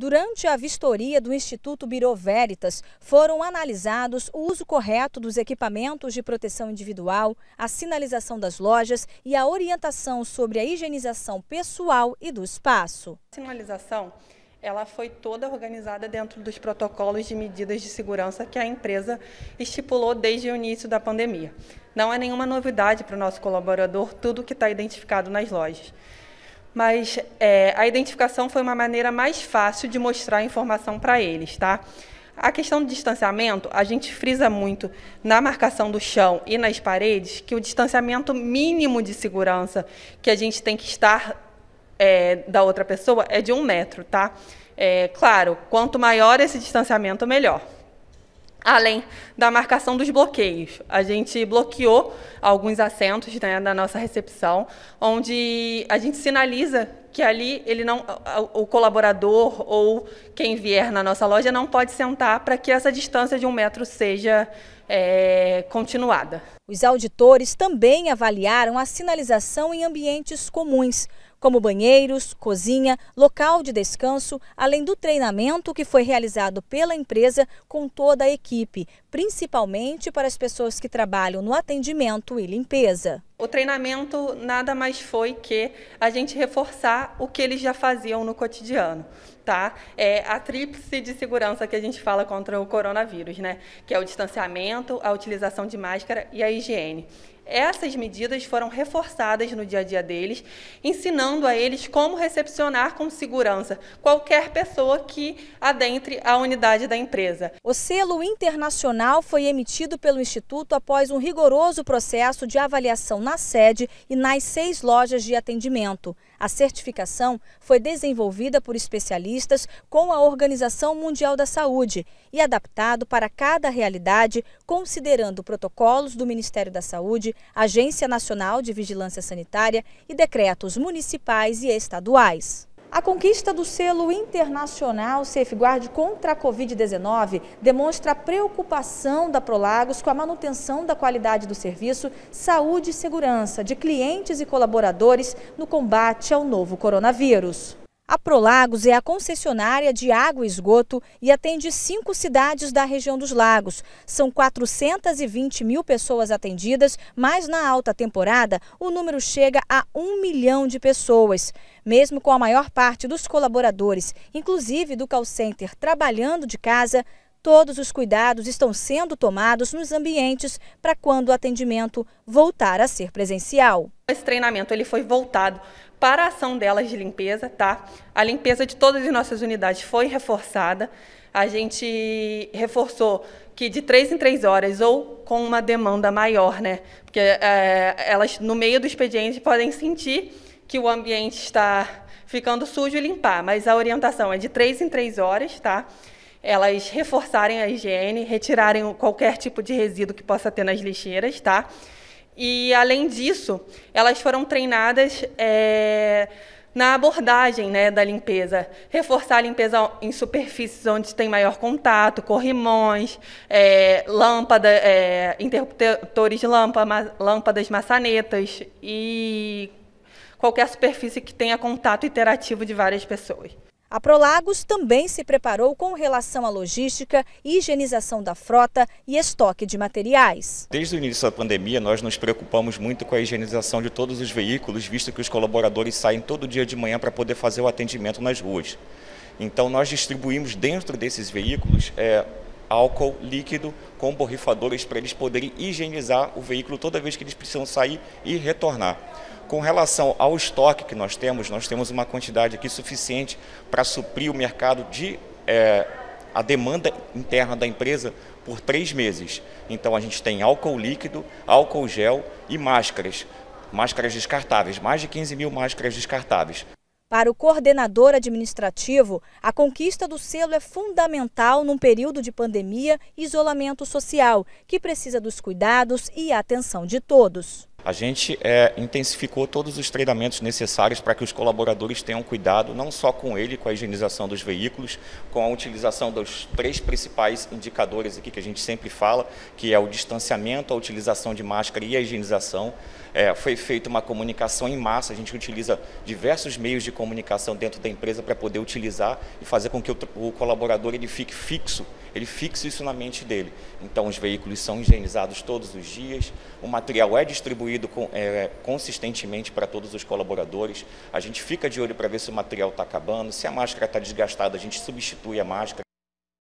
Durante a vistoria do Instituto Biro Veritas, foram analisados o uso correto dos equipamentos de proteção individual, a sinalização das lojas e a orientação sobre a higienização pessoal e do espaço. A sinalização ela foi toda organizada dentro dos protocolos de medidas de segurança que a empresa estipulou desde o início da pandemia. Não é nenhuma novidade para o nosso colaborador tudo que está identificado nas lojas mas é, a identificação foi uma maneira mais fácil de mostrar a informação para eles, tá? A questão do distanciamento, a gente frisa muito na marcação do chão e nas paredes que o distanciamento mínimo de segurança que a gente tem que estar é, da outra pessoa é de um metro, tá? É, claro, quanto maior esse distanciamento, melhor além da marcação dos bloqueios. A gente bloqueou alguns assentos né, nossa recepção, onde a gente sinaliza que ali ele não, o colaborador ou quem vier na nossa loja não pode sentar para que essa distância de um metro seja é, continuada. Os auditores também avaliaram a sinalização em ambientes comuns como banheiros, cozinha, local de descanso, além do treinamento que foi realizado pela empresa com toda a equipe, principalmente para as pessoas que trabalham no atendimento e limpeza. O treinamento nada mais foi que a gente reforçar o que eles já faziam no cotidiano, tá? É a tríplice de segurança que a gente fala contra o coronavírus, né? Que é o distanciamento, a utilização de máscara e a higiene. Essas medidas foram reforçadas no dia a dia deles, ensinando a eles como recepcionar com segurança qualquer pessoa que adentre a unidade da empresa. O selo internacional foi emitido pelo Instituto após um rigoroso processo de avaliação na sede e nas seis lojas de atendimento. A certificação foi desenvolvida por especialistas com a Organização Mundial da Saúde e adaptado para cada realidade, considerando protocolos do Ministério da Saúde, Agência Nacional de Vigilância Sanitária e decretos municipais e estaduais. A conquista do selo internacional Safeguard contra a Covid-19 demonstra a preocupação da Prolagos com a manutenção da qualidade do serviço, saúde e segurança de clientes e colaboradores no combate ao novo coronavírus. A Prolagos é a concessionária de água e esgoto e atende cinco cidades da região dos lagos. São 420 mil pessoas atendidas, mas na alta temporada o número chega a um milhão de pessoas. Mesmo com a maior parte dos colaboradores, inclusive do call center, trabalhando de casa, todos os cuidados estão sendo tomados nos ambientes para quando o atendimento voltar a ser presencial. Esse treinamento ele foi voltado para a ação delas de limpeza, tá? A limpeza de todas as nossas unidades foi reforçada. A gente reforçou que de três em três horas ou com uma demanda maior, né? Porque é, elas no meio do expediente podem sentir que o ambiente está ficando sujo e limpar, mas a orientação é de três em três horas, tá? Elas reforçarem a higiene, retirarem qualquer tipo de resíduo que possa ter nas lixeiras, tá? E, além disso, elas foram treinadas é, na abordagem né, da limpeza. Reforçar a limpeza em superfícies onde tem maior contato, corrimões, é, lâmpada, é, interruptores de lâmpada, lâmpadas, maçanetas e qualquer superfície que tenha contato interativo de várias pessoas. A Prolagos também se preparou com relação à logística, higienização da frota e estoque de materiais. Desde o início da pandemia, nós nos preocupamos muito com a higienização de todos os veículos, visto que os colaboradores saem todo dia de manhã para poder fazer o atendimento nas ruas. Então, nós distribuímos dentro desses veículos é, álcool líquido com borrifadores para eles poderem higienizar o veículo toda vez que eles precisam sair e retornar. Com relação ao estoque que nós temos, nós temos uma quantidade aqui suficiente para suprir o mercado de é, a demanda interna da empresa por três meses. Então a gente tem álcool líquido, álcool gel e máscaras. Máscaras descartáveis, mais de 15 mil máscaras descartáveis. Para o coordenador administrativo, a conquista do selo é fundamental num período de pandemia e isolamento social, que precisa dos cuidados e atenção de todos. A gente é, intensificou todos os treinamentos necessários para que os colaboradores tenham cuidado não só com ele, com a higienização dos veículos, com a utilização dos três principais indicadores aqui que a gente sempre fala, que é o distanciamento, a utilização de máscara e a higienização. É, foi feita uma comunicação em massa, a gente utiliza diversos meios de comunicação dentro da empresa para poder utilizar e fazer com que o, o colaborador ele fique fixo ele fixa isso na mente dele. Então, os veículos são higienizados todos os dias, o material é distribuído com, é, consistentemente para todos os colaboradores, a gente fica de olho para ver se o material está acabando, se a máscara está desgastada, a gente substitui a máscara.